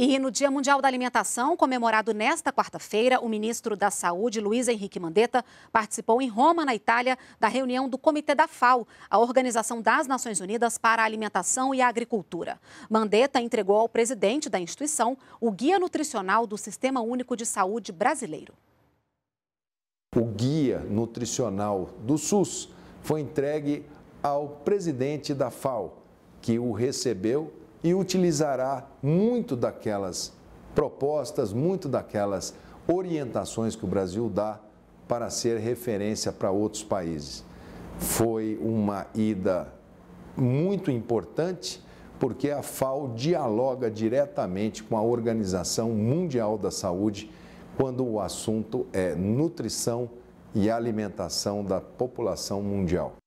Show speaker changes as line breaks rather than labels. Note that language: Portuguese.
E no Dia Mundial da Alimentação, comemorado nesta quarta-feira, o ministro da Saúde, Luiz Henrique Mandetta, participou em Roma, na Itália, da reunião do Comitê da FAO, a Organização das Nações Unidas para a Alimentação e a Agricultura. Mandetta entregou ao presidente da instituição o Guia Nutricional do Sistema Único de Saúde Brasileiro.
O Guia Nutricional do SUS foi entregue ao presidente da FAO, que o recebeu e utilizará muito daquelas propostas, muito daquelas orientações que o Brasil dá para ser referência para outros países. Foi uma ida muito importante porque a FAO dialoga diretamente com a Organização Mundial da Saúde quando o assunto é nutrição e alimentação da população mundial.